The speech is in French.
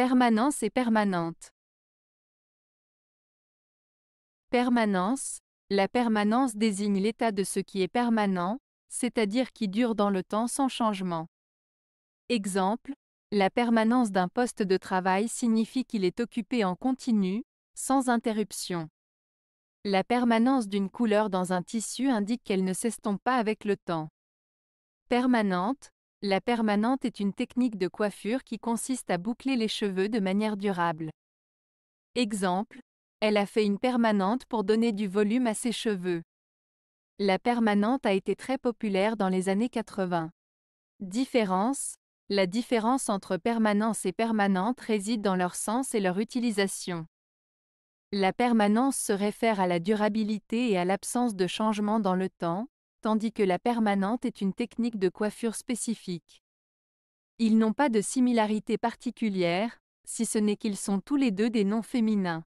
Permanence et permanente. Permanence. La permanence désigne l'état de ce qui est permanent, c'est-à-dire qui dure dans le temps sans changement. Exemple, la permanence d'un poste de travail signifie qu'il est occupé en continu, sans interruption. La permanence d'une couleur dans un tissu indique qu'elle ne s'estompe pas avec le temps. Permanente, la permanente est une technique de coiffure qui consiste à boucler les cheveux de manière durable. Exemple, elle a fait une permanente pour donner du volume à ses cheveux. La permanente a été très populaire dans les années 80. Différence La différence entre permanence et permanente réside dans leur sens et leur utilisation. La permanence se réfère à la durabilité et à l'absence de changement dans le temps, tandis que la permanente est une technique de coiffure spécifique. Ils n'ont pas de similarité particulière, si ce n'est qu'ils sont tous les deux des noms féminins.